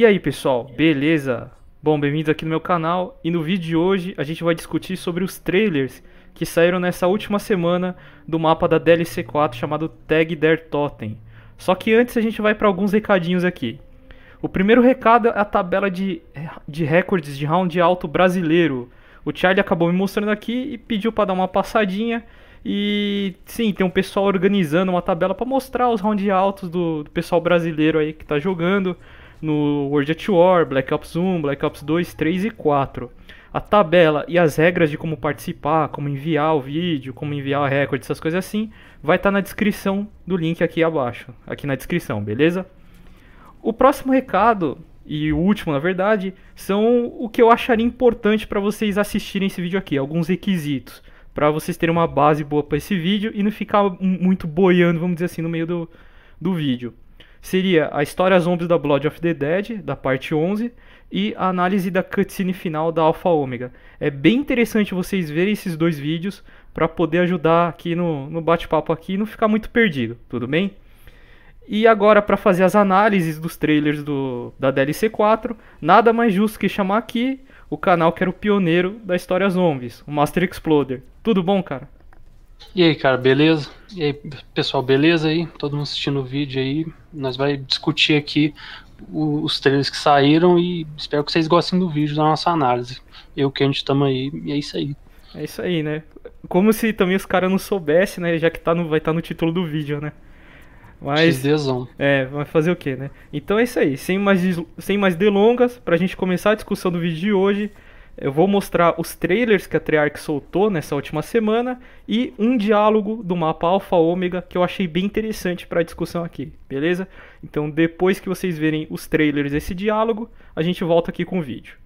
E aí pessoal, beleza? Bom, bem-vindos aqui no meu canal e no vídeo de hoje a gente vai discutir sobre os trailers que saíram nessa última semana do mapa da DLC 4 chamado Tag Der Totem. Só que antes a gente vai para alguns recadinhos aqui. O primeiro recado é a tabela de, de recordes de round alto brasileiro. O Charlie acabou me mostrando aqui e pediu para dar uma passadinha. E sim, tem um pessoal organizando uma tabela para mostrar os round altos do, do pessoal brasileiro aí que está jogando no World at War, Black Ops 1, Black Ops 2, 3 e 4. A tabela e as regras de como participar, como enviar o vídeo, como enviar o recorde, essas coisas assim, vai estar tá na descrição do link aqui abaixo, aqui na descrição, beleza? O próximo recado e o último, na verdade, são o que eu acharia importante para vocês assistirem esse vídeo aqui, alguns requisitos para vocês terem uma base boa para esse vídeo e não ficar muito boiando, vamos dizer assim, no meio do, do vídeo seria a história zombies da Blood of the Dead, da parte 11, e a análise da cutscene final da Alpha Omega. É bem interessante vocês verem esses dois vídeos para poder ajudar aqui no, no bate-papo aqui e não ficar muito perdido, tudo bem? E agora para fazer as análises dos trailers do, da DLC 4, nada mais justo que chamar aqui o canal que era o pioneiro da história zombies, o Master Exploder. Tudo bom, cara? E aí, cara, beleza? E aí, pessoal, beleza aí? Todo mundo assistindo o vídeo aí. Nós vai discutir aqui os trailers que saíram e espero que vocês gostem do vídeo da nossa análise. Eu que a gente tamo aí e é isso aí. É isso aí, né? Como se também os caras não soubessem, né? Já que tá no, vai estar tá no título do vídeo, né? Mas. XDzão. É, vai fazer o que, né? Então é isso aí. Sem mais, sem mais delongas, pra gente começar a discussão do vídeo de hoje, eu vou mostrar os trailers que a Treyarch soltou nessa última semana e um diálogo do mapa Alpha Ômega que eu achei bem interessante para a discussão aqui, beleza? Então, depois que vocês verem os trailers esse diálogo, a gente volta aqui com o vídeo.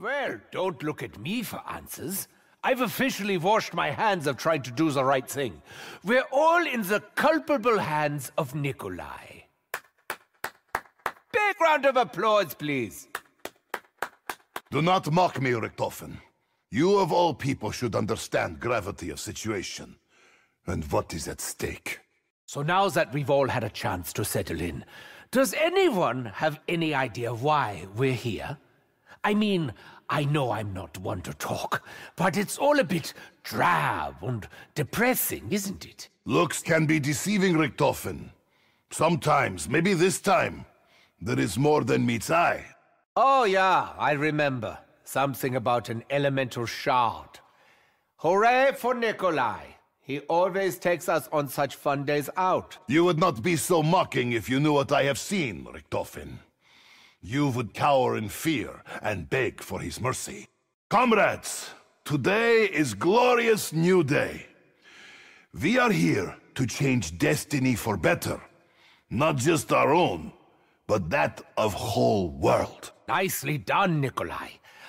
Well, don't look at me for answers. I've officially washed my hands of trying to do the right thing. We're all in the culpable hands of Nikolai. Big round of applause, please. Do not mock me, Richtofen. You of all people should understand gravity of situation and what is at stake. So now that we've all had a chance to settle in, does anyone have any idea why we're here? I mean, I know I'm not one to talk, but it's all a bit drab and depressing, isn't it? Looks can be deceiving, Richtofen. Sometimes, maybe this time, there is more than meets eye. Oh yeah, I remember. Something about an elemental shard. Hooray for Nikolai! He always takes us on such fun days out. You would not be so mocking if you knew what I have seen, Richtofen you would cower in fear and beg for his mercy. Comrades, today is glorious new day. We are here to change destiny for better. Not just our own, but that of whole world. Nicely done, Nikolai.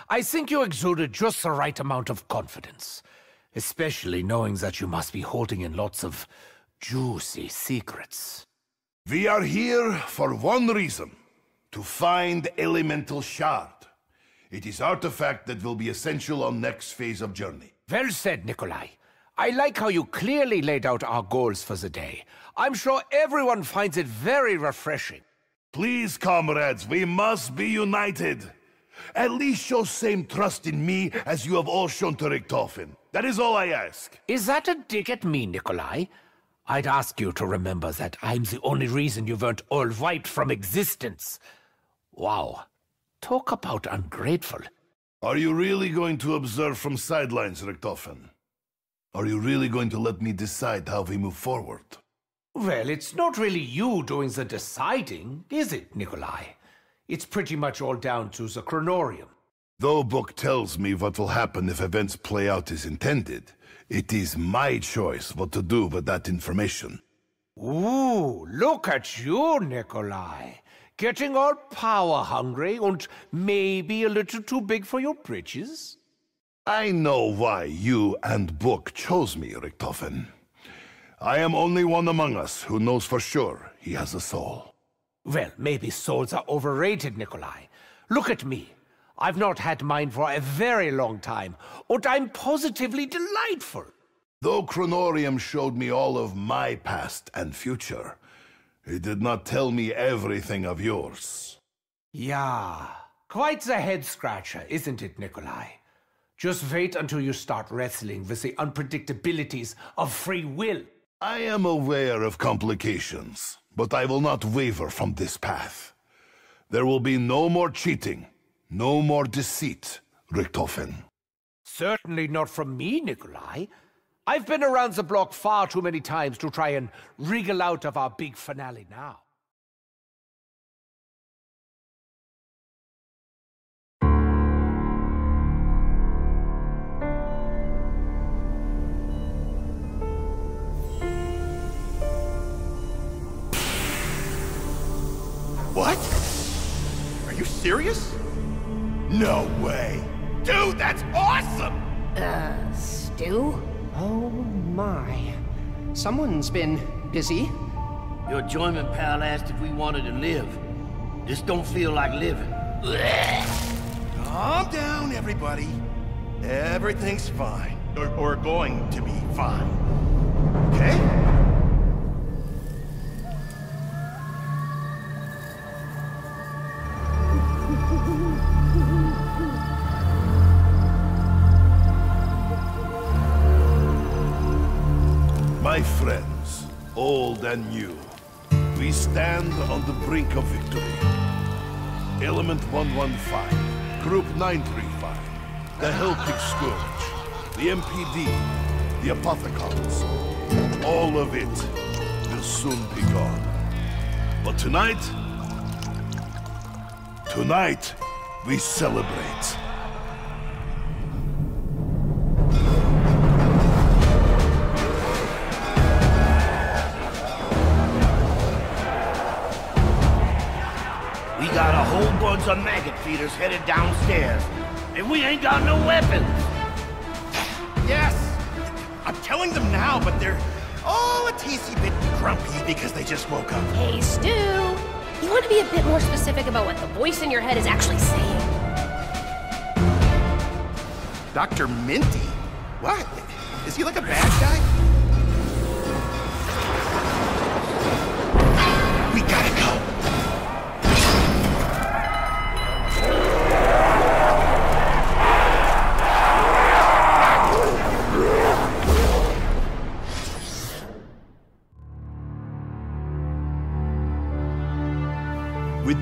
I think you exuded just the right amount of confidence. Especially knowing that you must be holding in lots of juicy secrets. We are here for one reason to find elemental shard. It is artifact that will be essential on next phase of journey. Well said, Nikolai. I like how you clearly laid out our goals for the day. I'm sure everyone finds it very refreshing. Please, comrades, we must be united. At least show same trust in me as you have all shown to Richtofen. That is all I ask. Is that a dig at me, Nikolai? I'd ask you to remember that I'm the only reason you weren't all wiped from existence. Wow. Talk about ungrateful. Are you really going to observe from sidelines, Richtofen? Are you really going to let me decide how we move forward? Well, it's not really you doing the deciding, is it, Nikolai? It's pretty much all down to the Chronorium. Though Book tells me what will happen if events play out as intended, it is my choice what to do with that information. Ooh, look at you, Nikolai. Getting all power hungry and maybe a little too big for your britches? I know why you and Book chose me, Richtofen. I am only one among us who knows for sure he has a soul. Well, maybe souls are overrated, Nikolai. Look at me. I've not had mine for a very long time, and I'm positively delightful. Though Cronorium showed me all of my past and future, he did not tell me everything of yours. Yeah, quite the head-scratcher, isn't it, Nikolai? Just wait until you start wrestling with the unpredictabilities of free will. I am aware of complications, but I will not waver from this path. There will be no more cheating, no more deceit, Richtofen. Certainly not from me, Nikolai. I've been around the block far too many times to try and wriggle out of our big finale now. What? Are you serious? No way. Dude, that's awesome! Uh, Stu? Oh my. Someone's been busy. Your enjoyment pal asked if we wanted to live. This don't feel like living. Calm down, everybody. Everything's fine. Or, or going to be fine. Okay? My friends, old and new, we stand on the brink of victory. Element 115, Group 935, the Helping Scourge, the MPD, the Apothecons, all of it will soon be gone. But tonight, tonight, we celebrate. groups of maggot feeders headed downstairs, and we ain't got no weapons. Yes, I'm telling them now, but they're all a teensy bit grumpy because they just woke up. Hey, Stu, you want to be a bit more specific about what the voice in your head is actually saying. Dr. Minty? What? Is he like a bad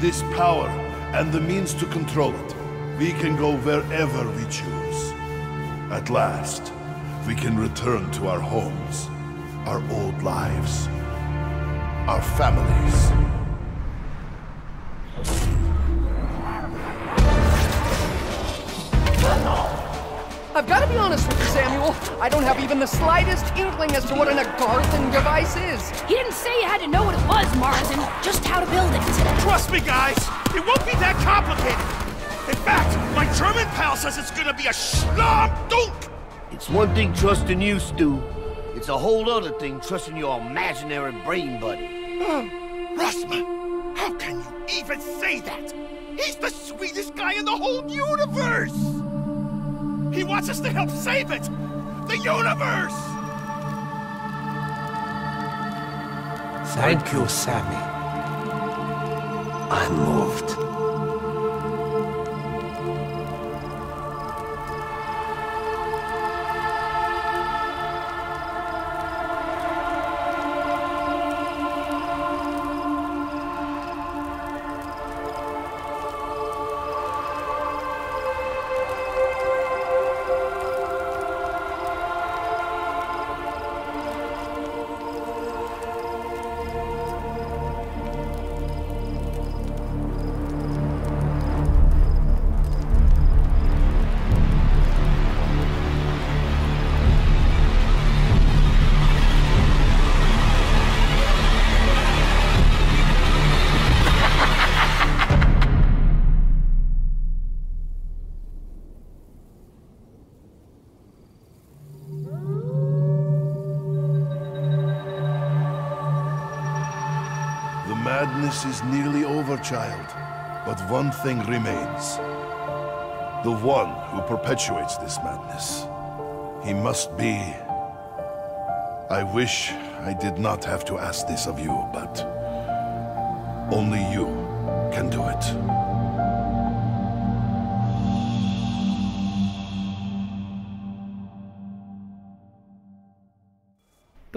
this power and the means to control it, we can go wherever we choose. At last, we can return to our homes, our old lives, our families. I've got to be honest with you, Samuel. I don't have even the slightest inkling as to what an Agarthan device is. He didn't say you had to know what it was, Marsden. Just how to build it. Trust me, guys. It won't be that complicated. In fact, my German pal says it's gonna be a schlom dunk. It's one thing trusting you, Stu. It's a whole other thing trusting your imaginary brain buddy. Hmm. Rustman, how can you even say that? He's the sweetest guy in the whole universe! He wants us to help save it! The universe! Thank you, Sammy. I'm moved. This is nearly over, child. But one thing remains. The one who perpetuates this madness. He must be... I wish I did not have to ask this of you, but... Only you can do it.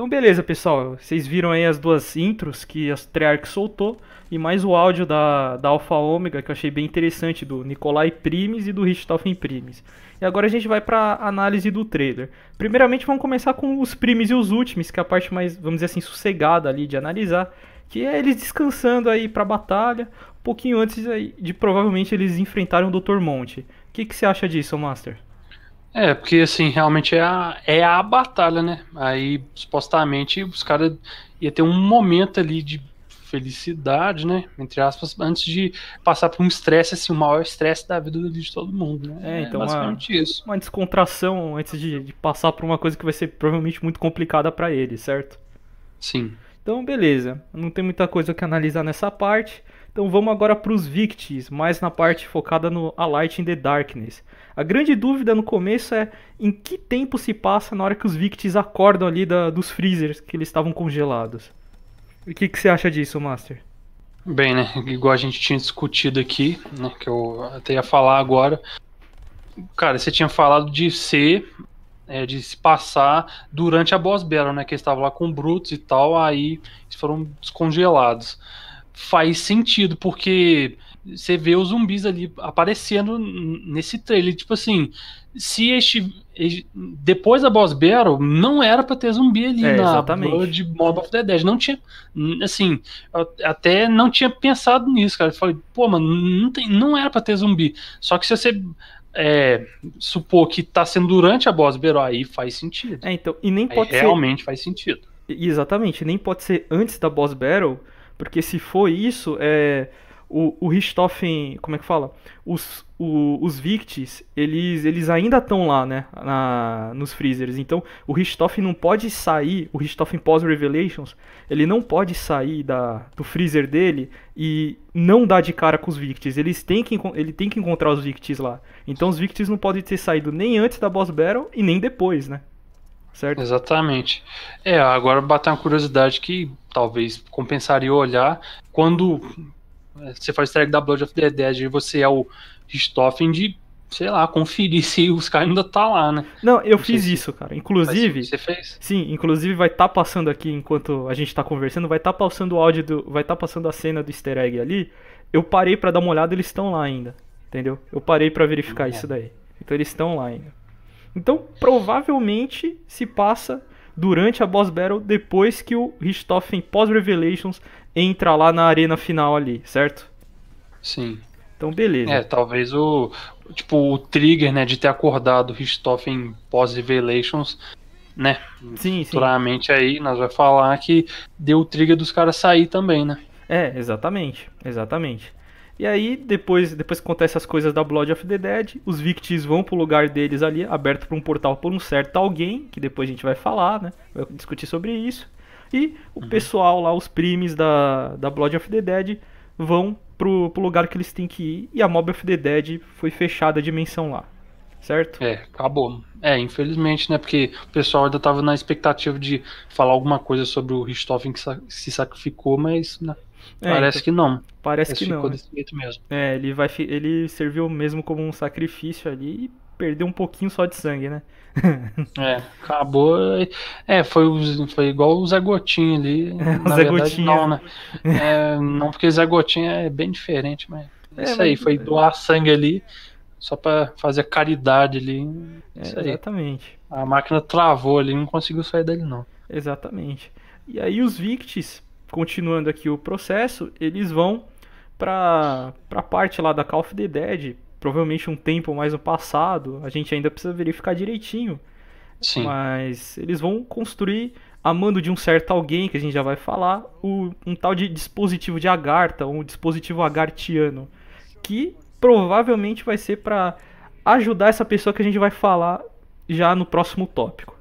Então beleza, pessoal. Vocês viram aí as duas intros que a Treyarch soltou e mais o áudio da, da Alpha Omega que eu achei bem interessante do Nikolai Primes e do Richthofen Primes. E agora a gente vai para análise do trailer. Primeiramente vamos começar com os primes e os últimos, que é a parte mais, vamos dizer assim, sossegada ali de analisar, que é eles descansando aí para a batalha, um pouquinho antes de provavelmente eles enfrentarem o Dr. Monte. O que, que você acha disso, Master? É, porque assim, realmente é a, é a batalha, né? Aí, supostamente, os caras ia ter um momento ali de felicidade, né? Entre aspas, antes de passar por um estresse, assim, o maior estresse da vida de todo mundo, né? É, é então é basicamente uma, isso. Uma descontração antes de, de, passar por uma coisa que vai ser provavelmente muito complicada para ele, certo? Sim. Então, beleza. Não tem muita coisa que analisar nessa parte. Então vamos agora para os Victis, mais na parte focada no A Light in the Darkness. A grande dúvida no começo é em que tempo se passa na hora que os Victis acordam ali da, dos freezers que eles estavam congelados. O que, que você acha disso, Master? Bem, né? Igual a gente tinha discutido aqui, né? Que eu até ia falar agora. Cara, você tinha falado de ser. É, de se passar durante a boss battle, né? Que eles estavam lá com Brutus e tal, aí eles foram descongelados. Faz sentido, porque você vê os zumbis ali aparecendo nesse trailer. Tipo assim, se este. Depois da Boss Battle, não era para ter zumbi ali é, na exatamente. de Mob of the Dead. Não tinha. Assim, até não tinha pensado nisso, cara. Eu falei, pô, mano, não, tem, não era para ter zumbi. Só que se você. É, supor que tá sendo durante a Boss Battle, aí faz sentido. É, então, e nem pode aí, ser... Realmente faz sentido. Exatamente, nem pode ser antes da Boss Battle, porque se for isso, é o, o Richthofen, como é que fala? Os, o, os Victis, eles, eles ainda estão lá, né, na, nos freezers. Então, o Richthofen não pode sair, o Richthofen pós-Revelations, ele não pode sair da, do freezer dele e não dar de cara com os Victis. Eles têm que, ele tem que encontrar os Victis lá. Então, os Victis não podem ter saído nem antes da boss battle e nem depois, né? Certo? Exatamente. É, agora bateu uma curiosidade que talvez compensaria olhar quando você faz track da Blood of the Dead e você é o Richthofen de, sei lá, conferir se os caras ainda tá lá, né? Não, eu não fiz isso, cara. Inclusive. Você fez? Sim, inclusive vai estar tá passando aqui enquanto a gente tá conversando, vai estar tá passando o áudio do. Vai estar tá passando a cena do easter egg ali. Eu parei para dar uma olhada, eles estão lá ainda. Entendeu? Eu parei para verificar é. isso daí. Então eles estão lá ainda. Então, provavelmente se passa durante a boss battle depois que o Richtofen pós-Revelations entra lá na arena final ali, certo? Sim. Então, beleza. É, talvez o. Tipo, o trigger, né, de ter acordado o Richthofen pós-Revelations, né? Sim, sim. Claramente aí nós vai falar que deu o trigger dos caras sair também, né? É, exatamente. Exatamente. E aí, depois, depois que acontece as coisas da Blood of the Dead, os Victis vão pro lugar deles ali, aberto pra um portal por um certo alguém, que depois a gente vai falar, né? Vai discutir sobre isso. E o uhum. pessoal lá, os primes da, da Blood of the Dead, vão pro, pro lugar que eles têm que ir. E a Mob of the Dead foi fechada a dimensão lá. Certo? É, acabou. É, infelizmente, né? Porque o pessoal ainda tava na expectativa de falar alguma coisa sobre o Richthofen que se sacrificou, mas né, é, então, parece então, que não. Parece que não. né? jeito mesmo. É, ele, vai, ele serviu mesmo como um sacrifício ali e perdeu um pouquinho só de sangue, né? é, acabou. É, foi, foi igual o Zé Gotinho ali. É, o Na Zé verdade, Gotinha. não, né? É, não, porque o Zé Gotinho é bem diferente, mas. É, isso aí, foi é. doar sangue ali, só para fazer caridade ali. É, exatamente. A máquina travou ali, não conseguiu sair dele, não. Exatamente. E aí os Victis, continuando aqui o processo, eles vão pra, pra parte lá da Call of the Dead provavelmente um tempo mais no passado. A gente ainda precisa verificar direitinho. Sim. Mas eles vão construir, a mando de um certo alguém, que a gente já vai falar, o, um tal de dispositivo de Agartha, um dispositivo agartiano, que provavelmente vai ser para ajudar essa pessoa que a gente vai falar já no próximo tópico.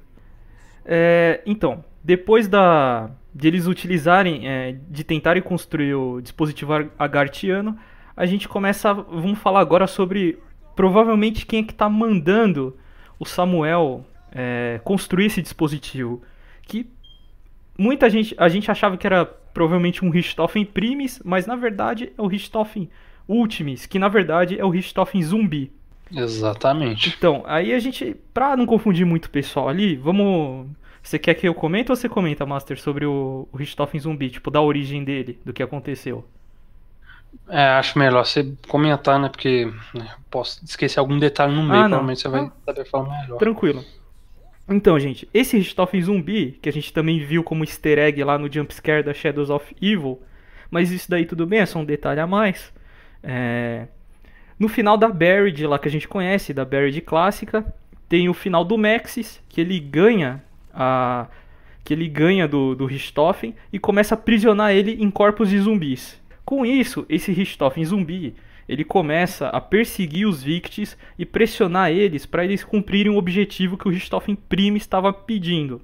É, então, depois da, de eles utilizarem, é, de tentarem construir o dispositivo agartiano, a gente começa. Vamos falar agora sobre provavelmente quem é que está mandando o Samuel é, construir esse dispositivo. Que muita gente. A gente achava que era provavelmente um Richthofen primis, mas na verdade é o Richthofen ultimis, que na verdade é o Richthofen zumbi. Exatamente. Então, aí a gente. Pra não confundir muito o pessoal ali, vamos. Você quer que eu comente ou você comenta, Master, sobre o, o Richthofen zumbi? Tipo, da origem dele, do que aconteceu? É, acho melhor você comentar, né? Porque né, posso esquecer algum detalhe no meio, ah, provavelmente você vai ah, saber falar melhor. Tranquilo. Então, gente, esse Richthofen zumbi, que a gente também viu como easter egg lá no jumpscare da Shadows of Evil, mas isso daí tudo bem, é só um detalhe a mais. É... No final da Buried, lá que a gente conhece, da Buried clássica, tem o final do Maxis, que ele ganha a... que ele ganha do, do Richthofen e começa a aprisionar ele em corpos de zumbis. Com isso, esse Richthofen zumbi ele começa a perseguir os Victis e pressionar eles para eles cumprirem o objetivo que o Richthofen Prime estava pedindo.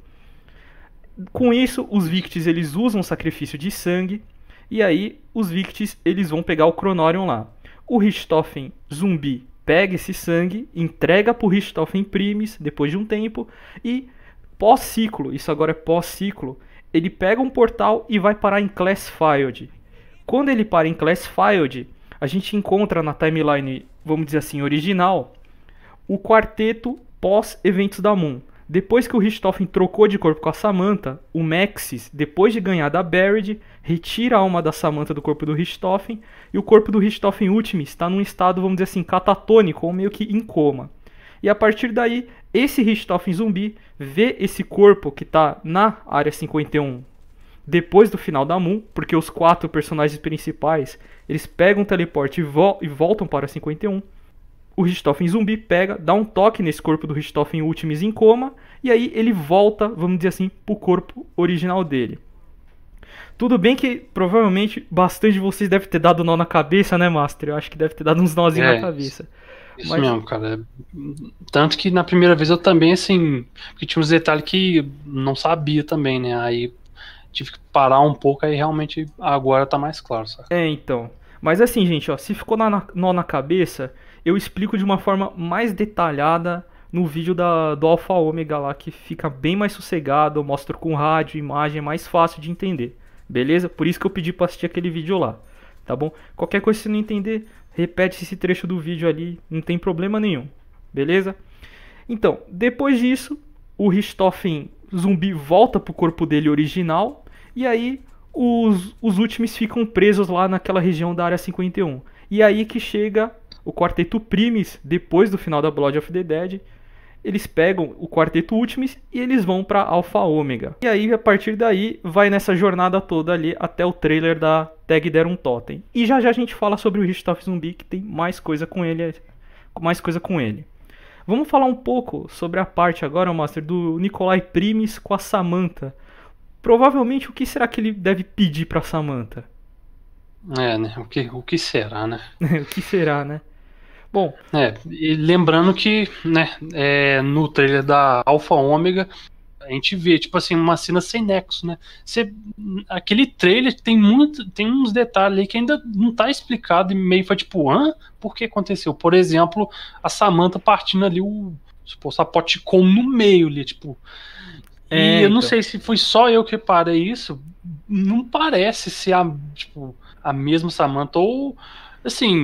Com isso, os Victis eles usam o sacrifício de sangue e aí os Victis eles vão pegar o Cronorion lá. O Richthofen zumbi pega esse sangue, entrega para o Richthofen Primes depois de um tempo e pós-ciclo, isso agora é pós-ciclo, ele pega um portal e vai parar em Class quando ele para em Classified, a gente encontra na timeline, vamos dizer assim, original, o quarteto pós-eventos da Moon. Depois que o Richthofen trocou de corpo com a Samantha, o Maxis, depois de ganhar da Buried, retira a alma da Samantha do corpo do Richthofen e o corpo do Richthofen último está num estado, vamos dizer assim, catatônico ou meio que em coma. E a partir daí, esse Richthofen zumbi vê esse corpo que está na área 51 depois do final da Moon, porque os quatro personagens principais, eles pegam o teleporte e, vo e voltam para 51. O Richthofen zumbi pega, dá um toque nesse corpo do Richthofen Ultimis em coma, e aí ele volta, vamos dizer assim, pro corpo original dele. Tudo bem que provavelmente bastante de vocês deve ter dado nó na cabeça, né, Master? Eu acho que deve ter dado uns nozinhos é, na cabeça. Isso, Mas... isso mesmo, cara. Tanto que na primeira vez eu também, assim. Porque tinha uns detalhes que não sabia também, né? Aí tive que parar um pouco, aí realmente agora tá mais claro, sabe? É, então. Mas assim, gente, ó, se ficou na, nó na cabeça, eu explico de uma forma mais detalhada no vídeo da, do alfa Omega lá, que fica bem mais sossegado, eu mostro com rádio, imagem, é mais fácil de entender, beleza? Por isso que eu pedi pra assistir aquele vídeo lá, tá bom? Qualquer coisa, se não entender, repete esse trecho do vídeo ali, não tem problema nenhum, beleza? Então, depois disso, o Richthofen zumbi volta pro corpo dele original, e aí os, os últimos ficam presos lá naquela região da área 51. E aí que chega o quarteto Primes, depois do final da Blood of the Dead. Eles pegam o quarteto Ultimis e eles vão para Alpha Ômega. E aí, a partir daí, vai nessa jornada toda ali até o trailer da Tag Deram Totem. E já já a gente fala sobre o Ristoff Zumbi, que tem mais coisa com ele. Mais coisa com ele. Vamos falar um pouco sobre a parte agora, Master, do Nikolai Primes com a Samantha provavelmente o que será que ele deve pedir para Samantha? É, né? O que, o que será, né? o que será, né? Bom. É, e lembrando que, né, é, no trailer da Alpha Ômega, a gente vê, tipo assim, uma cena sem nexo, né? Você, aquele trailer tem muito, tem uns detalhes aí que ainda não tá explicado e meio foi tipo, hã? Por que aconteceu? Por exemplo, a Samantha partindo ali o suposto a Potcom no meio ali, tipo, é, e eu não então. sei se foi só eu que parei isso. Não parece ser a, tipo, a mesma Samantha. Ou, assim,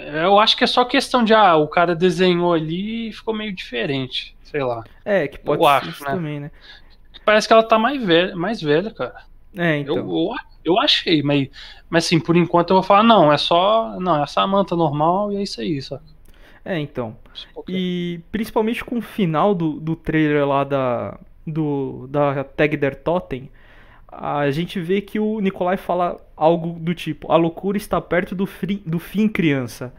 eu acho que é só questão de, ah, o cara desenhou ali e ficou meio diferente. Sei lá. É, que pode eu ser acho, né? também, né? Parece que ela tá mais velha, mais velha cara. É, então. Eu, eu, eu, achei, mas, mas assim, por enquanto eu vou falar, não, é só. Não, é a Samantha normal e é isso aí, só. É, então. É e principalmente com o final do, do trailer lá da, do, da tag der Totem, a gente vê que o Nikolai fala algo do tipo: a loucura está perto do, fri, do fim, criança.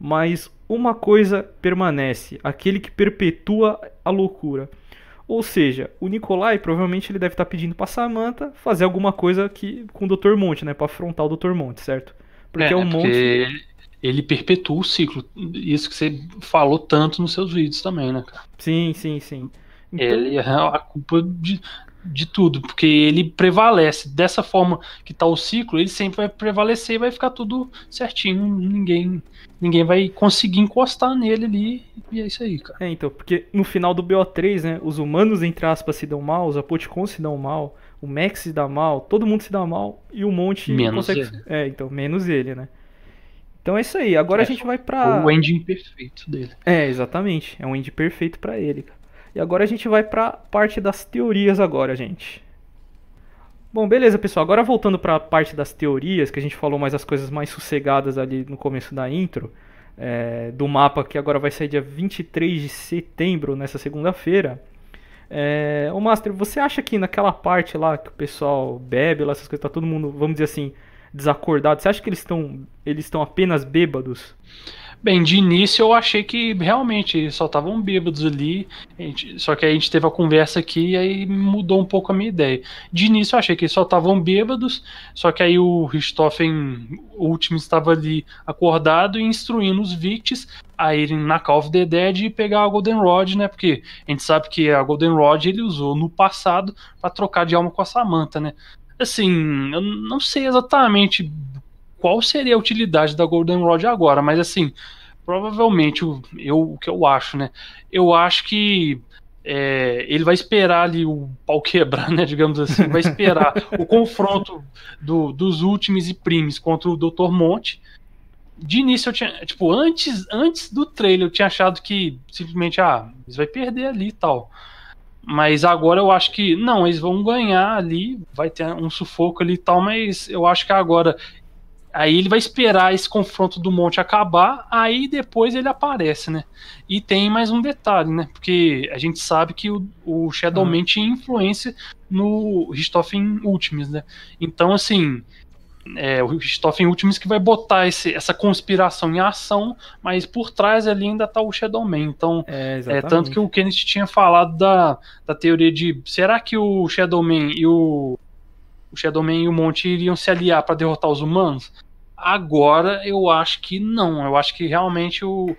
Mas uma coisa permanece, aquele que perpetua a loucura. Ou seja, o Nikolai provavelmente ele deve estar tá pedindo para Samantha fazer alguma coisa que com o Dr. Monte, né, para afrontar o Dr. Monte, certo? Porque é, é um Monte ele perpetua o ciclo, isso que você falou tanto nos seus vídeos também, né, cara? Sim, sim, sim. Então... Ele é a culpa de, de tudo, porque ele prevalece. Dessa forma que tá o ciclo, ele sempre vai prevalecer e vai ficar tudo certinho. Ninguém ninguém vai conseguir encostar nele ali. E é isso aí, cara. É, então, porque no final do BO3, né, os humanos, entre aspas, se dão mal, os Apoticons se dão mal, o Max se dá mal, todo mundo se dá mal e o um monte menos consegue... Ele. É, então, menos ele, né? Então é isso aí. Agora é, a gente vai pra. O ending perfeito dele. É, exatamente. É um ending perfeito para ele, cara. E agora a gente vai para a parte das teorias agora, gente. Bom, beleza, pessoal. Agora voltando para a parte das teorias, que a gente falou mais as coisas mais sossegadas ali no começo da intro, é, do mapa que agora vai sair dia 23 de setembro, nessa segunda-feira. É, ô Master, você acha que naquela parte lá que o pessoal bebe, lá, essas coisas, tá todo mundo, vamos dizer assim, desacordado, você acha que eles estão eles estão apenas bêbados? Bem, de início eu achei que realmente só estavam bêbados ali, gente, só que aí a gente teve a conversa aqui e aí mudou um pouco a minha ideia. De início eu achei que só estavam bêbados, só que aí o Richthofen último estava ali acordado e instruindo os Victis a irem na Call of the Dead e pegar a Golden Rod, né? Porque a gente sabe que a Golden Rod ele usou no passado para trocar de alma com a Samantha, né? Assim, eu não sei exatamente qual seria a utilidade da Goldenrod agora, mas assim, provavelmente, eu, o que eu acho, né? Eu acho que é, ele vai esperar ali o pau quebrar, né? Digamos assim, vai esperar o confronto do, dos últimos e primes contra o Dr. Monte. De início eu tinha, tipo, antes, antes do trailer eu tinha achado que simplesmente, ah, eles vai perder ali e tal. Mas agora eu acho que, não, eles vão ganhar ali, vai ter um sufoco ali e tal, mas eu acho que agora Aí ele vai esperar esse confronto do monte acabar, aí depois ele aparece, né? E tem mais um detalhe, né? Porque a gente sabe que o, o Shadow Man tinha influência no Richthofen Ultimis, né? Então, assim, é, o Richthofen Ultimis que vai botar esse, essa conspiração em ação, mas por trás ali ainda tá o Shadow Man. Então, é, é tanto que o Kenneth tinha falado da, da teoria de será que o Shadow Man e o o Shadowman e o Monte iriam se aliar para derrotar os humanos. Agora eu acho que não. Eu acho que realmente o,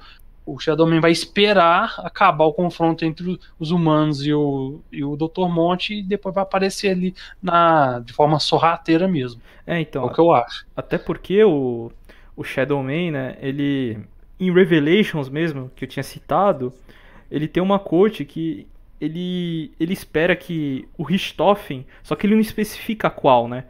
o Shadowman vai esperar acabar o confronto entre os humanos e o, e o Dr. Monte e depois vai aparecer ali na, de forma sorrateira mesmo. É, então. É o que eu acho. Até porque o, o Shadowman, né, ele. Em Revelations mesmo, que eu tinha citado, ele tem uma corte que ele, ele espera que o Richthofen, só que ele não especifica qual, né?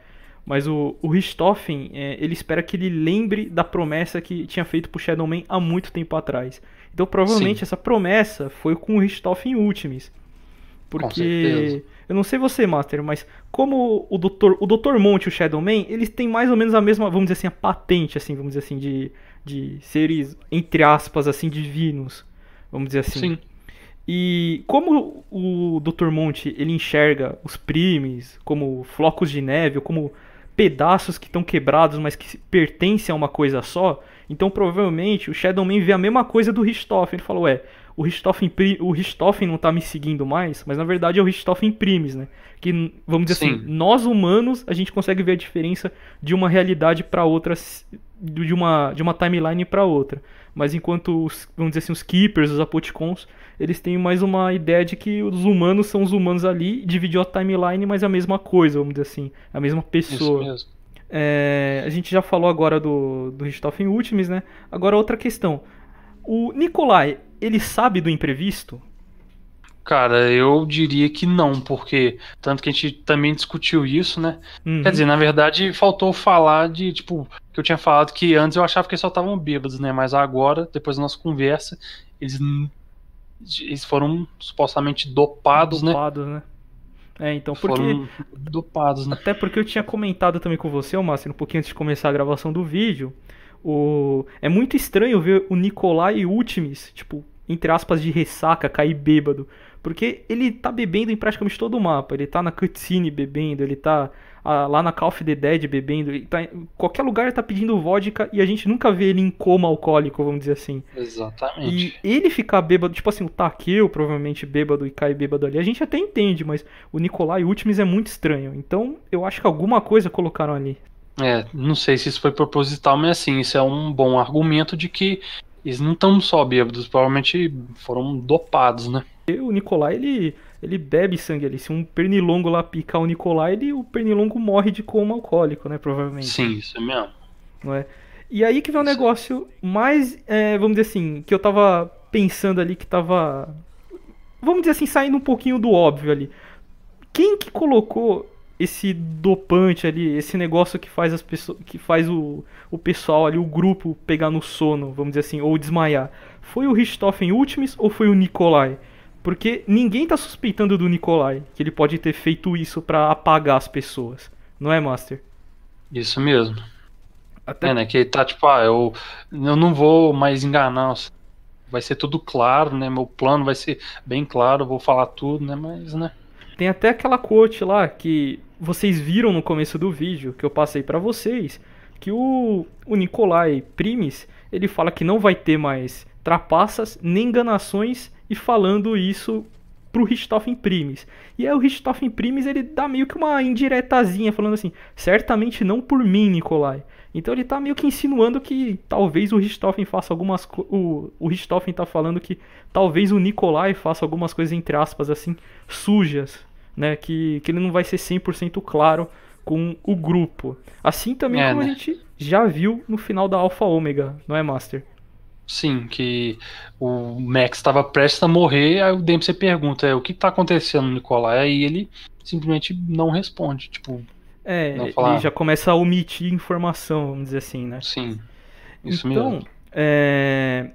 Mas o, o Richthofen, é, ele espera que ele lembre da promessa que tinha feito pro Man há muito tempo atrás. Então provavelmente Sim. essa promessa foi com o Richthofen Ultimis. Porque. Eu não sei você, Master, mas como o Dr. O Dr. Monte e o Man, eles têm mais ou menos a mesma, vamos dizer assim, a patente, assim, vamos dizer assim, de, de seres, entre aspas, assim, divinos. Vamos dizer assim. Sim. E como o Dr. Monte ele enxerga os primes como flocos de neve ou como pedaços que estão quebrados, mas que pertencem a uma coisa só, então provavelmente o Man vê a mesma coisa do Richthofen. Ele falou, é, o Richthofen, o Richthofen não está me seguindo mais, mas na verdade é o Richthofen primes, né? Que, vamos dizer assim, Sim. assim, nós humanos, a gente consegue ver a diferença de uma realidade para outra, de uma, de uma timeline para outra. Mas enquanto, os, vamos dizer assim, os Keepers, os Apoticons, eles têm mais uma ideia de que os humanos são os humanos ali, dividiu a timeline, mas é a mesma coisa, vamos dizer assim, é a mesma pessoa. Isso mesmo. É, a gente já falou agora do, do Richthofen Ultimis, né? Agora outra questão. O Nikolai, ele sabe do imprevisto? Cara, eu diria que não, porque tanto que a gente também discutiu isso, né? Uhum. Quer dizer, na verdade, faltou falar de, tipo, eu tinha falado que antes eu achava que eles só estavam bêbados, né? Mas agora, depois da nossa conversa, eles, eles foram supostamente dopados, né? dopados né? né? É, então, porque. Foram dopados, né? Até porque eu tinha comentado também com você, Márcio, um pouquinho antes de começar a gravação do vídeo. O... É muito estranho ver o Nicolai Ultimis, tipo, entre aspas, de ressaca, cair bêbado. Porque ele tá bebendo em praticamente todo o mapa. Ele tá na cutscene bebendo, ele tá lá na Call of the Dead bebendo. Tá, qualquer lugar tá pedindo vodka e a gente nunca vê ele em coma alcoólico, vamos dizer assim. Exatamente. E ele ficar bêbado, tipo assim, o Takeo provavelmente bêbado e cai bêbado ali, a gente até entende, mas o Nikolai Ultimis é muito estranho. Então eu acho que alguma coisa colocaram ali. É, não sei se isso foi proposital, mas assim, isso é um bom argumento de que eles não estão só bêbados, provavelmente foram dopados, né? E o Nikolai, ele ele bebe sangue ali. Se um pernilongo lá picar o Nicolai, ele, o pernilongo morre de coma alcoólico, né? Provavelmente. Sim, isso é mesmo. Não é? E aí que vem um negócio mais, é, vamos dizer assim, que eu tava pensando ali, que tava. Vamos dizer assim, saindo um pouquinho do óbvio ali. Quem que colocou esse dopante ali, esse negócio que faz as pessoas, que faz o, o pessoal ali, o grupo pegar no sono, vamos dizer assim, ou desmaiar. Foi o Richthofen Ultimis ou foi o Nikolai? Porque ninguém tá suspeitando do Nikolai que ele pode ter feito isso para apagar as pessoas. Não é, Master? Isso mesmo. Até... É, né? Que ele tá tipo, ah, eu, eu não vou mais enganar. Vai ser tudo claro, né? Meu plano vai ser bem claro, vou falar tudo, né? Mas, né? Tem até aquela quote lá que vocês viram no começo do vídeo, que eu passei para vocês, que o, o Nikolai Primes, ele fala que não vai ter mais trapaças nem enganações e falando isso pro Richthofen Primes. E aí o Richthofen Primes ele dá meio que uma indiretazinha, falando assim, certamente não por mim, Nikolai. Então ele tá meio que insinuando que talvez o Richthofen faça algumas o, o Richthofen tá falando que talvez o Nikolai faça algumas coisas entre aspas assim sujas, né, que, que ele não vai ser 100% claro com o grupo. Assim também é, como né? a gente já viu no final da Alpha Omega, não é Master? Sim, que o Max estava prestes a morrer, aí o Dempsey pergunta, é, o que está acontecendo, Nicolai? E ele simplesmente não responde, tipo... É, não ele já começa a omitir informação, vamos dizer assim, né? Sim, isso então, mesmo. É...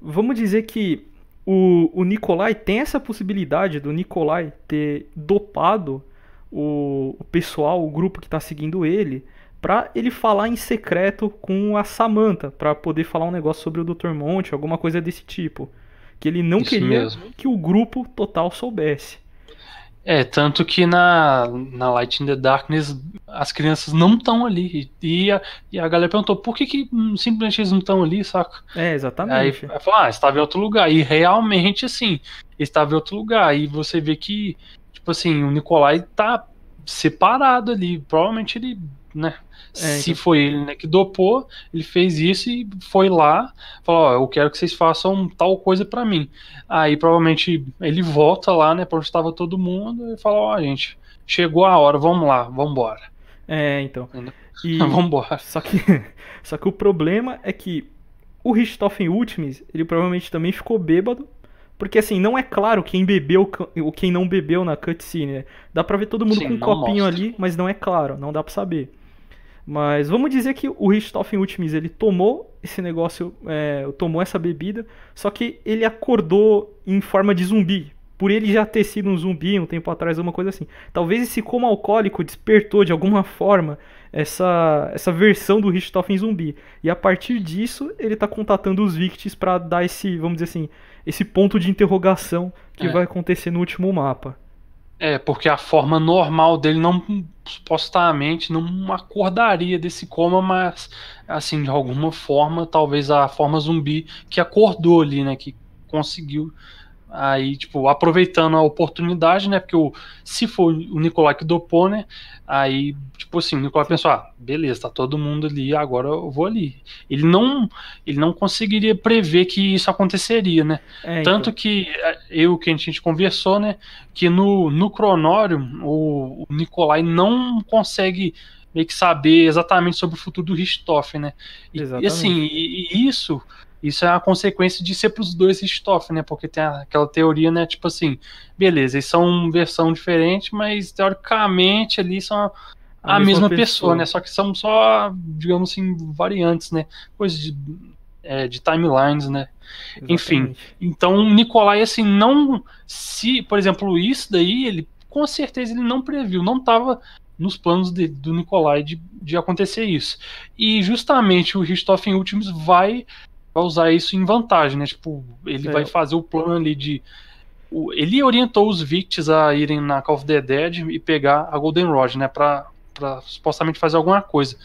Vamos dizer que o, o Nicolai tem essa possibilidade do Nicolai ter dopado o, o pessoal, o grupo que está seguindo ele para ele falar em secreto com a Samantha, para poder falar um negócio sobre o Dr. Monte, alguma coisa desse tipo, que ele não Isso queria mesmo. que o grupo total soubesse. É, tanto que na, na Light in the Darkness as crianças não estão ali. E, a, e a galera perguntou por que, que hum, simplesmente eles não estão ali, saca? É, exatamente. Aí, aí falou, ah, estava em outro lugar. E realmente, assim, estava em outro lugar. E você vê que, tipo assim, o Nikolai tá separado ali. Provavelmente ele né? É, Se então... foi ele né, que dopou, ele fez isso e foi lá, falou: ó, eu quero que vocês façam tal coisa para mim. Aí provavelmente ele volta lá, né, pra onde estava todo mundo e fala: ó, gente, chegou a hora, vamos lá, vamos embora. É, então. E... vamos embora. Só que, só que o problema é que o Richthofen Ultimis, ele provavelmente também ficou bêbado porque assim, não é claro quem bebeu ou quem não bebeu na cutscene. Né? Dá pra ver todo mundo Sim, com um copinho mostra. ali, mas não é claro, não dá pra saber. Mas vamos dizer que o Richthofen Ultimis ele tomou esse negócio, é, tomou essa bebida, só que ele acordou em forma de zumbi. Por ele já ter sido um zumbi um tempo atrás, alguma coisa assim. Talvez esse coma alcoólico despertou de alguma forma essa, essa versão do Richthofen zumbi. E a partir disso, ele está contatando os Victis para dar esse, vamos dizer assim, esse ponto de interrogação que é. vai acontecer no último mapa. É, porque a forma normal dele não, supostamente, não acordaria desse coma, mas, assim, de alguma forma, talvez a forma zumbi que acordou ali, né, que conseguiu Aí, tipo, aproveitando a oportunidade, né? Porque o, se for o Nicolai que dopou, né? Aí, tipo assim, o Nicolai pensou, ah, beleza, tá todo mundo ali, agora eu vou ali. Ele não, ele não conseguiria prever que isso aconteceria, né? É, então. Tanto então. que é, eu que a gente conversou, né? Que no, no cronório, o, o Nicolai não consegue meio que saber exatamente sobre o futuro do Richthofen, né? E, e assim, e, e, isso isso é a consequência de ser para os dois Richthofen, né? Porque tem aquela teoria, né? Tipo assim, beleza, eles são versão diferente, mas teoricamente ali são a, a mesma, mesma pessoa, pessoa, né? Só que são só, digamos assim, variantes, né? Coisas de, é, de timelines, né? Exatamente. Enfim, então Nicolai, assim, não. Se, por exemplo, isso daí, ele com certeza ele não previu, não estava nos planos de, do Nikolai de, de acontecer isso. E justamente o Richthofen Ultimus vai, vai usar isso em vantagem, né? Tipo, ele é. vai fazer o plano ali de. O, ele orientou os Victs a irem na Call of the Dead e pegar a Golden Rod, né? Pra, pra supostamente fazer alguma coisa.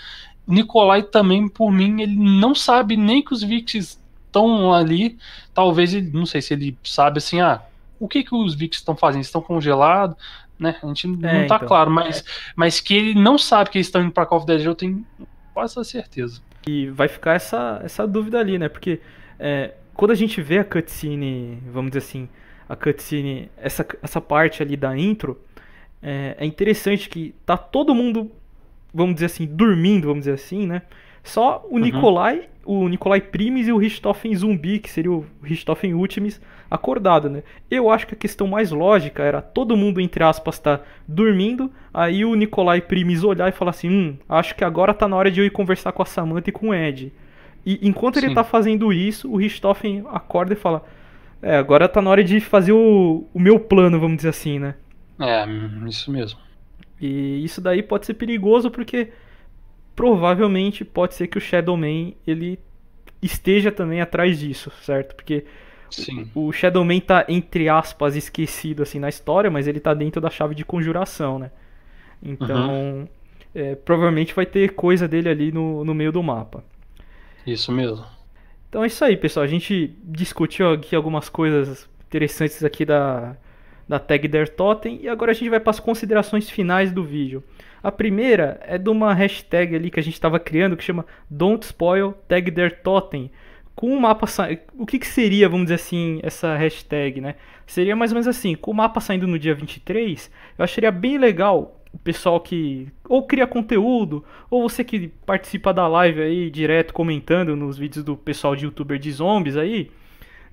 Nikolai também, por mim, ele não sabe nem que os Victs estão ali. Talvez ele, não sei se ele sabe assim, ah, o que que os Vicks estão fazendo? Estão congelados? né? A gente não é, tá então, claro, mas, mas que ele não sabe que eles estão indo pra Call of Duty, eu tenho quase certeza. E vai ficar essa, essa dúvida ali, né? Porque é, quando a gente vê a cutscene, vamos dizer assim, a cutscene, essa, essa parte ali da intro, é, é interessante que tá todo mundo, vamos dizer assim, dormindo, vamos dizer assim, né? Só o uhum. Nikolai o Nikolai Primes e o Richthofen Zumbi, que seria o Richthofen Ultimis, acordado, né? Eu acho que a questão mais lógica era todo mundo, entre aspas, tá dormindo, aí o Nikolai Primes olhar e falar assim, hum, acho que agora tá na hora de eu ir conversar com a Samantha e com o Ed. E enquanto Sim. ele tá fazendo isso, o Richthofen acorda e fala, é, agora tá na hora de fazer o, o meu plano, vamos dizer assim, né? É, isso mesmo. E isso daí pode ser perigoso porque provavelmente pode ser que o Shadow Man ele esteja também atrás disso, certo? Porque Sim. o Shadow Man tá, entre aspas, esquecido assim na história, mas ele tá dentro da chave de conjuração, né? Então, uhum. é, provavelmente vai ter coisa dele ali no, no meio do mapa. Isso mesmo. Então é isso aí, pessoal. A gente discutiu aqui algumas coisas interessantes aqui da, da tag Der Totem e agora a gente vai para as considerações finais do vídeo. A primeira é de uma hashtag ali que a gente estava criando que chama Don't Spoil Tag Their Totem. Com o mapa O que, que seria, vamos dizer assim, essa hashtag, né? Seria mais ou menos assim: com o mapa saindo no dia 23, eu acharia bem legal o pessoal que ou cria conteúdo, ou você que participa da live aí direto comentando nos vídeos do pessoal de youtuber de zombies aí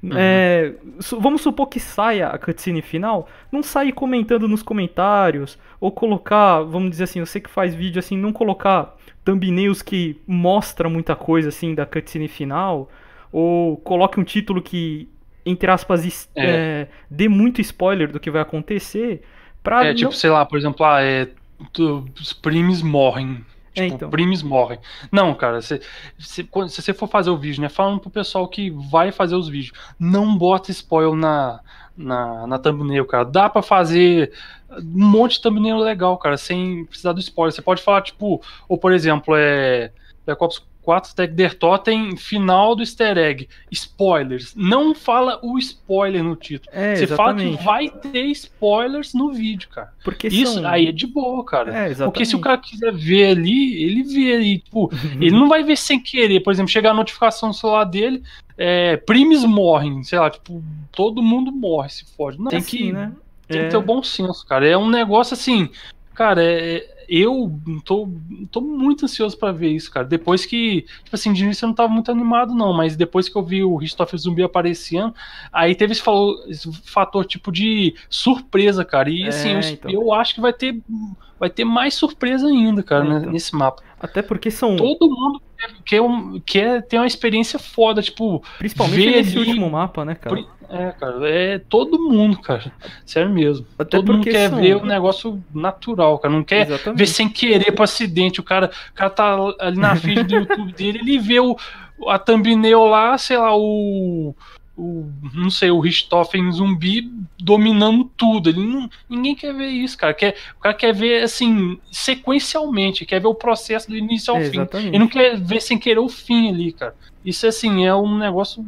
Uhum. É, vamos supor que saia a cutscene final, não sair comentando nos comentários, ou colocar, vamos dizer assim, você que faz vídeo assim, não colocar thumbnails que mostra muita coisa assim da cutscene final, ou coloque um título que, entre aspas, é. É, dê muito spoiler do que vai acontecer. Pra é, tipo, não... tipo, sei lá, por exemplo, ah, é, tu, os primes morrem. É, tipo, então. primes morrem. Não, cara, se, se, quando, se, você for fazer o vídeo, né? Falando pro pessoal que vai fazer os vídeos, não bota spoiler na, na, na thumbnail, cara. Dá para fazer um monte de thumbnail legal, cara, sem precisar do spoiler. Você pode falar, tipo, ou por exemplo, é. Black é Ops 4, Tech Der Totem, final do easter egg. Spoilers. Não fala o spoiler no título. É, Você exatamente. fala que vai ter spoilers no vídeo, cara. Porque Isso são... aí é de boa, cara. É, Porque se o cara quiser ver ali, ele vê ali. Tipo, uhum. ele não vai ver sem querer. Por exemplo, chegar a notificação no celular dele, é, primes morrem, sei lá, tipo, todo mundo morre se foge. Não, é tem, que, assim, né? né? Tem que é. ter o um bom senso, cara. É um negócio assim, cara, é, é eu tô, tô muito ansioso para ver isso, cara. Depois que, tipo assim, de início eu não tava muito animado, não, mas depois que eu vi o Christopher Zumbi aparecendo, aí teve esse, falou, esse fator tipo de surpresa, cara. E é, assim, eu, então. eu, acho que vai ter, vai ter mais surpresa ainda, cara, é, né, então. nesse mapa. Até porque são. Todo mundo que, é um, que é, tem uma experiência foda, tipo. Principalmente nesse ali, último mapa, né, cara? É, cara, é todo mundo, cara. Sério mesmo. Até todo mundo quer são, ver o um negócio natural, cara. Não quer Exatamente. ver sem querer pro acidente. O cara, o cara tá ali na feed do YouTube dele, ele vê o, a thumbnail lá, sei lá, o o, não sei, o Richthofen zumbi dominando tudo. Ele não, ninguém quer ver isso, cara. Quer, o cara quer ver, assim, sequencialmente, quer ver o processo do início ao é, fim. Ele não quer ver sem querer o fim ali, cara. Isso, assim, é um negócio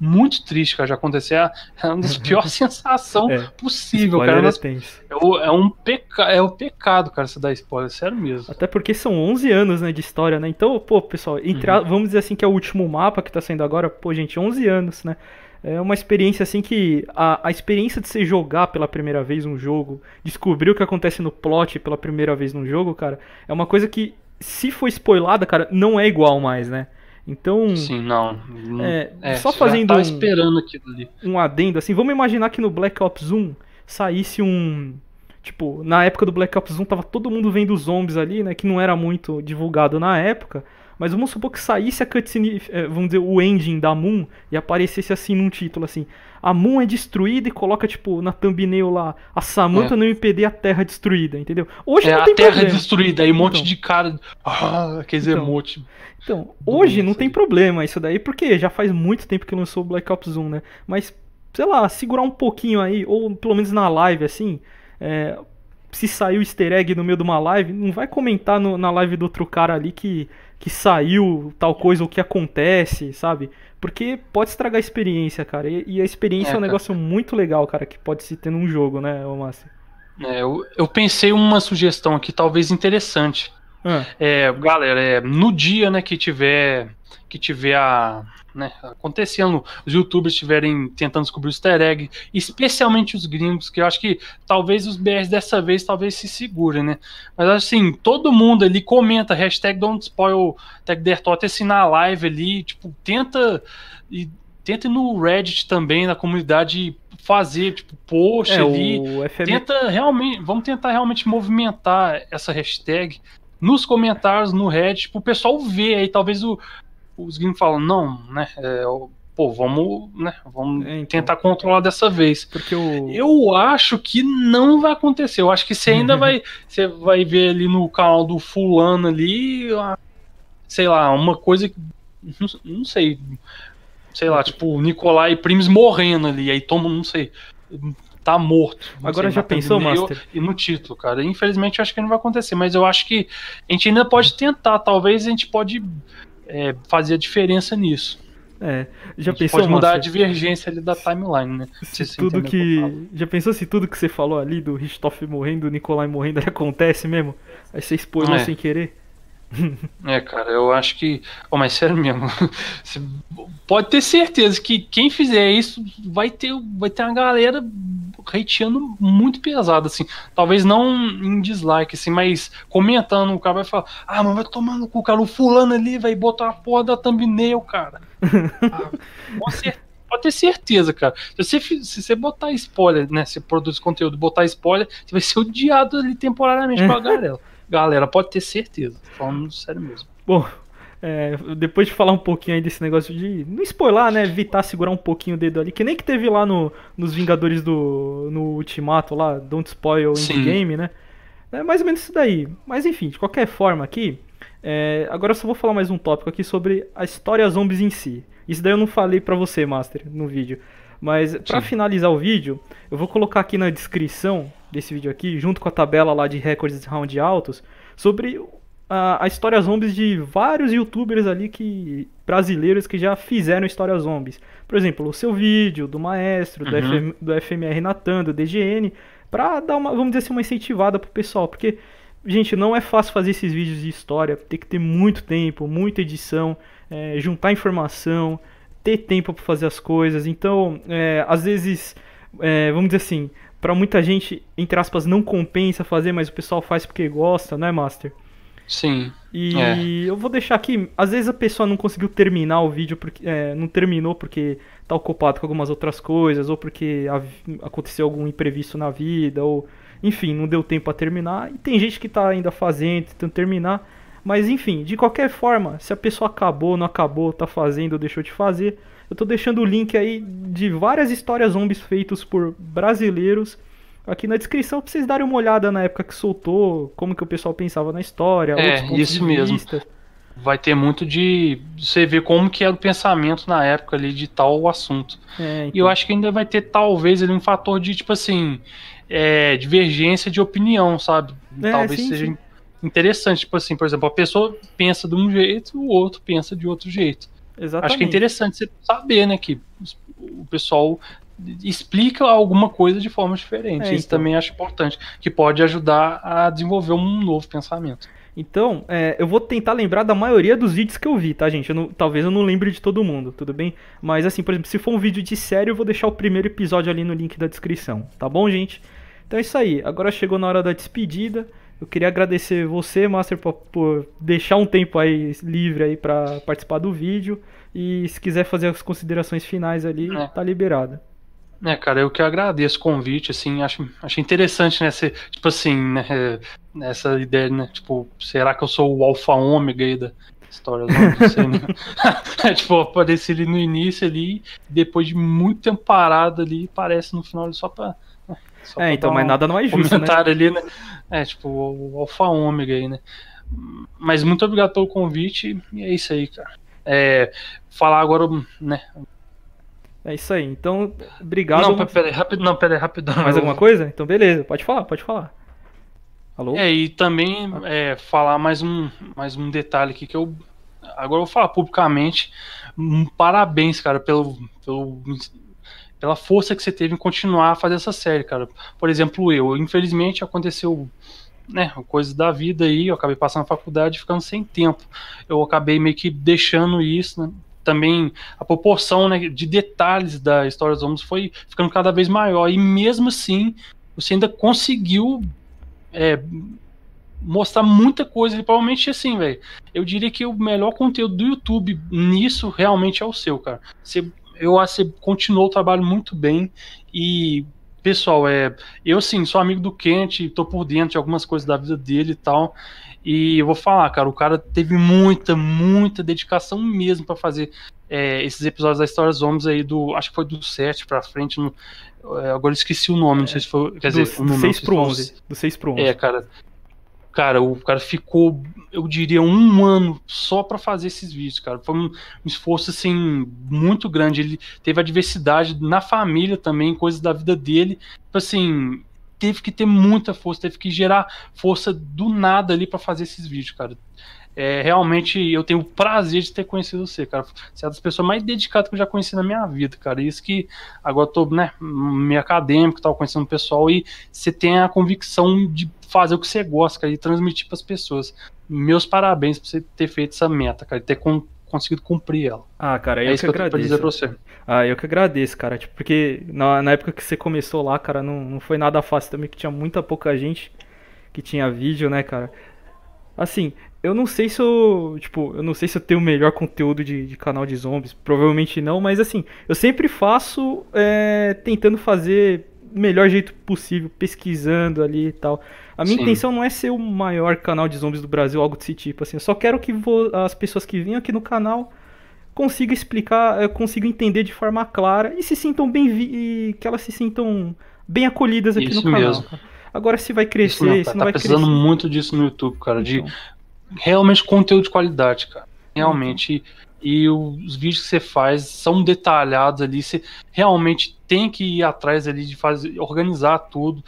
muito triste, cara, de acontecer. É, é uma das piores sensações é. possível, spoiler cara. É, o, é, um peca, é o pecado, cara, você dar spoiler, sério mesmo. Até porque são 11 anos, né, de história, né? Então, pô, pessoal, uhum. vamos dizer assim que é o último mapa que tá saindo agora, pô, gente, 11 anos, né? É uma experiência assim que a, a experiência de você jogar pela primeira vez um jogo, descobrir o que acontece no plot pela primeira vez num jogo, cara, é uma coisa que se for spoilada, cara, não é igual mais, né? Então. Sim, não. não hum, é, é, só fazendo. Tá esperando aquilo ali. Um adendo, assim, vamos imaginar que no Black Ops 1 saísse um. Tipo, na época do Black Ops 1 tava todo mundo vendo zombies ali, né? Que não era muito divulgado na época. Mas vamos supor que saísse a cutscene, eh, vamos dizer, o ending da Moon e aparecesse assim num título assim. A Moon é destruída e coloca, tipo, na thumbnail lá, a Samantha é. no MPD a Terra destruída, entendeu? Hoje é, não tem problema. É a Terra problema. destruída, aí um monte então. de cara. Ah, aqueles então, monte. Então, hoje não, tem problema isso daí, porque já faz muito tempo que lançou Black Ops 1, né? Mas, sei lá, segurar um pouquinho aí, ou pelo menos na live, assim. É, se saiu easter egg no meio de uma live, não vai comentar no, na live do outro cara ali que que saiu tal coisa, o que acontece, sabe? Porque pode estragar a experiência, cara. E, e a experiência é, é um negócio cara. muito legal, cara, que pode se ter num jogo, né, Márcio? É, eu, eu, pensei uma sugestão aqui, talvez interessante. Ah. É, galera, é, no dia né, que tiver que tiver a, né, acontecendo, os youtubers estiverem tentando descobrir o easter egg, especialmente os gringos, que eu acho que talvez os BRs dessa vez talvez se segurem, né? Mas assim, todo mundo ali comenta, hashtag don't spoil tag Dertot assim na live ali, tipo, tenta e tenta no Reddit também, na comunidade fazer, tipo, post é, ali. FM... Tenta realmente, vamos tentar realmente movimentar essa hashtag nos comentários, no Reddit, pro pessoal ver aí, talvez o os games falam, não, né? É, pô, vamos, né, vamos é, então, tentar controlar dessa vez. Porque o... Eu acho que não vai acontecer. Eu acho que você ainda vai, você vai ver ali no canal do fulano ali, sei lá, uma coisa que não, não sei, sei lá, tipo o Nicolai Primes morrendo ali, aí toma, não sei, tá morto. Agora sei, já pensou, Master? E no título, cara. Infelizmente eu acho que não vai acontecer, mas eu acho que a gente ainda pode tentar, talvez a gente pode é, fazia diferença nisso. É, já pensou, pode mudar nossa, a divergência ali da timeline, né? Se se tudo que já pensou se tudo que você falou ali do Ristoff morrendo, do Nikolai morrendo, acontece mesmo? Aí você expôs é. sem querer. É, cara, eu acho que. Oh, mas sério mesmo, você pode ter certeza que quem fizer isso vai ter, vai ter uma galera hateando muito pesada, assim. Talvez não em dislike, assim, mas comentando, o cara vai falar: Ah, mas vai tomar no cu, cara, o fulano ali vai botar a porra da thumbnail, cara. ah, com certeza pode ter certeza, cara. Se você, se você botar spoiler, né? Se produz conteúdo botar spoiler, você vai ser odiado ali temporariamente pra galera galera, pode ter certeza. Falando sério mesmo. Bom, é, depois de falar um pouquinho aí desse negócio de. Não spoiler, né? Evitar segurar um pouquinho o dedo ali. Que nem que teve lá no, nos Vingadores do. No Ultimato lá, Don't Spoil game, né? É mais ou menos isso daí. Mas enfim, de qualquer forma aqui. É, agora eu só vou falar mais um tópico aqui sobre a história zombies em si. Isso daí eu não falei pra você, Master, no vídeo. Mas para finalizar o vídeo, eu vou colocar aqui na descrição desse vídeo aqui, junto com a tabela lá de recordes round altos, sobre a, ah, a história zombies de vários youtubers ali que brasileiros que já fizeram história zombies. Por exemplo, o seu vídeo do Maestro, uhum. do, FM, do FMR Natan, do DGN, para dar uma, vamos dizer assim, uma incentivada pro pessoal, porque gente, não é fácil fazer esses vídeos de história, tem que ter muito tempo, muita edição, é, juntar informação, ter tempo para fazer as coisas. Então, é, às vezes, é, vamos dizer assim, para muita gente, entre aspas, não compensa fazer, mas o pessoal faz porque gosta, não é Master? Sim. E é. eu vou deixar aqui, às vezes a pessoa não conseguiu terminar o vídeo, porque, é, não terminou porque tá ocupado com algumas outras coisas, ou porque aconteceu algum imprevisto na vida, ou enfim, não deu tempo a terminar. E tem gente que tá ainda fazendo, tentando terminar. Mas enfim, de qualquer forma, se a pessoa acabou, não acabou, tá fazendo ou deixou de fazer, eu tô deixando o link aí de várias histórias zombies feitos por brasileiros aqui na descrição pra vocês darem uma olhada na época que soltou, como que o pessoal pensava na história, é, isso mesmo. Vista. Vai ter muito de você ver como que era o pensamento na época ali de tal assunto. É, então. E eu acho que ainda vai ter talvez ali um fator de tipo assim, é, divergência de opinião, sabe? É, talvez sim, seja sim. interessante, tipo assim, por exemplo, a pessoa pensa de um jeito, o outro pensa de outro jeito. Exatamente. Acho que é interessante você saber, né, que o pessoal explica alguma coisa de forma diferente. É, então. Isso também acho importante, que pode ajudar a desenvolver um novo pensamento. Então, é, eu vou tentar lembrar da maioria dos vídeos que eu vi, tá, gente? Eu não, talvez eu não lembre de todo mundo, tudo bem? Mas, assim, por exemplo, se for um vídeo de série, eu vou deixar o primeiro episódio ali no link da descrição, tá bom, gente? Então é isso aí. Agora chegou na hora da despedida. Eu queria agradecer você, Master, por deixar um tempo aí livre aí para participar do vídeo. E se quiser fazer as considerações finais ali, é. tá liberado. É, cara, eu que agradeço o convite, assim, acho, acho interessante, né, ser, tipo assim, né, é, essa ideia, né, tipo, será que eu sou o alfa ômega aí da história né? É, tipo, apareci ali no início ali, depois de muito tempo parado ali, parece no final só pra é, então, um mas nada não é justo, né? comentário né? ali, né? É, tipo, o alfa ômega aí, né? Mas muito obrigado pelo convite, e é isso aí, cara. É, falar agora, né? É isso aí, então, obrigado. Não, peraí, rápido, não, peraí, rapidão. Mais alguma coisa? Então, beleza, pode falar, pode falar. Alô? É, e também é, falar mais um, mais um detalhe aqui que eu agora eu vou falar publicamente. Um, parabéns, cara, pelo, pelo pela força que você teve em continuar a fazer essa série, cara. Por exemplo, eu, infelizmente aconteceu, né, coisas da vida aí, eu acabei passando a faculdade ficando sem tempo. Eu acabei meio que deixando isso, né? Também a proporção né, de detalhes da história dos homens foi ficando cada vez maior. E mesmo assim, você ainda conseguiu é, mostrar muita coisa. E provavelmente assim, velho. Eu diria que o melhor conteúdo do YouTube nisso realmente é o seu, cara. Você eu acho que continuou o trabalho muito bem e pessoal, é, eu sim, sou amigo do Kent, tô por dentro de algumas coisas da vida dele e tal. E eu vou falar, cara, o cara teve muita, muita dedicação mesmo para fazer é, esses episódios da História dos Homens aí do, acho que foi do 7 para frente, no, é, agora esqueci o nome, não sei se foi, quer do, dizer, do 6 pro 11. Do 6 pro 11. É, cara, Cara, o cara ficou, eu diria, um ano só para fazer esses vídeos, cara. Foi um esforço, assim, muito grande. Ele teve adversidade na família também, coisas da vida dele. Tipo assim, teve que ter muita força, teve que gerar força do nada ali para fazer esses vídeos, cara. É, realmente eu tenho o prazer de ter conhecido você, cara. Você é das pessoas mais dedicadas que eu já conheci na minha vida, cara. Isso que agora eu tô, né, meio acadêmico, tal, conhecendo o pessoal e você tem a convicção de fazer o que você gosta, cara, e transmitir para as pessoas. Meus parabéns por você ter feito essa meta, cara, e ter conseguido cumprir ela. Ah, cara, eu é que, que agradeço. Eu dizer pra você. Ah, eu que agradeço, cara, tipo, porque na, na época que você começou lá, cara, não, não foi nada fácil também, que tinha muita pouca gente que tinha vídeo, né, cara. Assim, eu não sei se eu. Tipo, eu não sei se eu tenho o melhor conteúdo de, de canal de zombies. Provavelmente não, mas assim, eu sempre faço é, tentando fazer o melhor jeito possível, pesquisando ali e tal. A minha Sim. intenção não é ser o maior canal de zombies do Brasil, algo desse tipo. Assim, eu só quero que as pessoas que vêm aqui no canal consigam explicar, é, consigam entender de forma clara e se sintam bem. e que elas se sintam bem acolhidas aqui Isso no canal. Mesmo. Agora se vai crescer, Isso tá não, tá, se não tá precisando muito disso no YouTube, cara, de então realmente conteúdo de qualidade, cara. Realmente. E, os vídeos que você faz são detalhados ali. Você realmente tem que ir atrás ali de fazer, organizar tudo.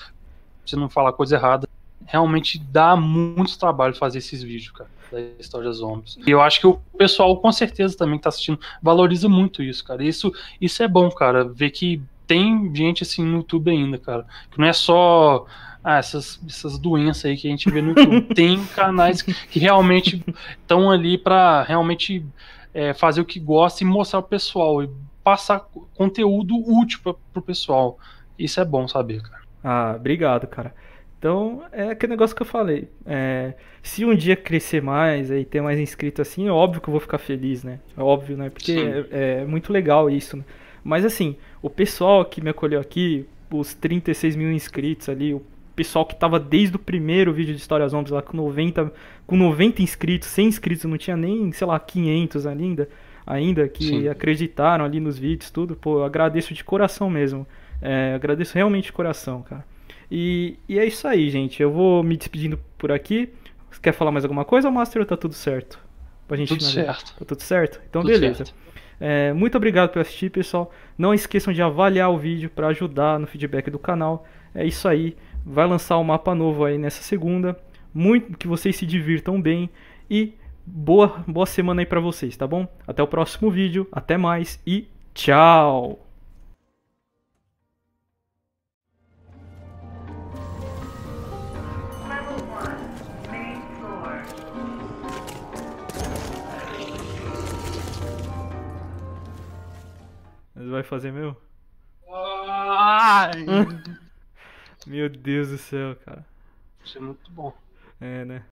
Você não falar coisa errada. Realmente dá muito trabalho fazer esses vídeos, cara da história dos homens E eu acho que o pessoal, com certeza, também que tá assistindo, valoriza muito isso, cara. Isso, isso é bom, cara, ver que tem gente assim no YouTube ainda, cara. Que não é só ah, essas, essas doenças aí que a gente vê no YouTube. Tem canais que, realmente estão ali para realmente é, fazer o que gosta e mostrar o pessoal e passar conteúdo útil pra, pro pessoal. Isso é bom saber, cara. Ah, obrigado, cara. Então, é aquele negócio que eu falei. É, se um dia crescer mais e ter mais inscrito assim, é óbvio que eu vou ficar feliz, né? É óbvio, né? Porque é, é, muito legal isso. Né? Mas assim, o pessoal que me acolheu aqui, os 36 mil inscritos ali, o pessoal que tava desde o primeiro vídeo de História Zombies lá com 90, com 90 inscritos, 100 inscritos, não tinha nem, sei lá, 500 ainda, ainda que Sim. acreditaram ali nos vídeos, tudo. Pô, agradeço de coração mesmo. É, agradeço realmente de coração, cara. E, e é isso aí, gente. Eu vou me despedindo por aqui. Você quer falar mais alguma coisa, Master, ou tá tudo certo? Pra gente tudo finalizar. certo. Tá tudo certo? Então, tudo beleza. Certo. É, muito obrigado por assistir, pessoal. Não esqueçam de avaliar o vídeo para ajudar no feedback do canal. É isso aí vai lançar um mapa novo aí nessa segunda. Muito que vocês se divirtam bem e boa boa semana aí para vocês, tá bom? Até o próximo vídeo, até mais e tchau. Mas vai fazer meu? Ai. Meu Deus do céu, cara. Isso é muito bom. É, né?